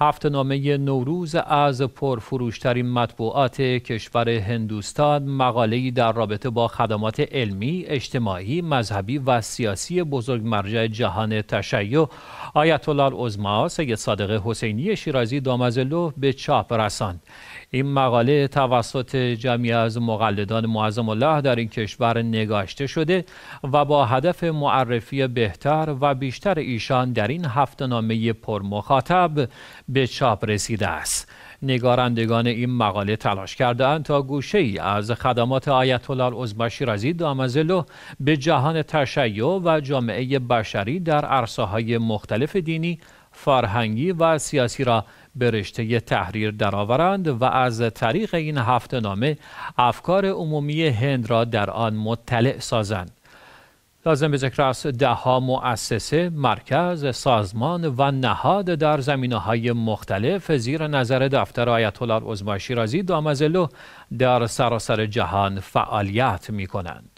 هفتنامه نامه نوروز از پرفروشترین مطبوعات کشور هندوستان مقاله‌ای در رابطه با خدمات علمی، اجتماعی، مذهبی و سیاسی بزرگ مرجع جهان تشیع آیت الله العظما سید صادق حسینی شیرازی دامزلو به چاپ رساند این مقاله توسط جمعی از مقلدان معظم الله در این کشور نگاشته شده و با هدف معرفی بهتر و بیشتر ایشان در این هفته نامه مخاطب به چاپ رسیده است نگارندگان این مقاله تلاش کردند تا گوشه ای از خدمات آیت الله العظمی شیرازی دامزلو به جهان تشیع و جامعه بشری در عرصه‌های مختلف دینی فرهنگی و سیاسی را به رشته تحریر درآورند و از طریق این هفته نامه افکار عمومی هند را در آن مطلع سازند لازم به ذکر است ها مؤسسه مرکز سازمان و نهاد در زمینه های مختلف زیر نظر دفتر آیت الله العظمی شیرازی دامزلو در سراسر جهان فعالیت می کنند.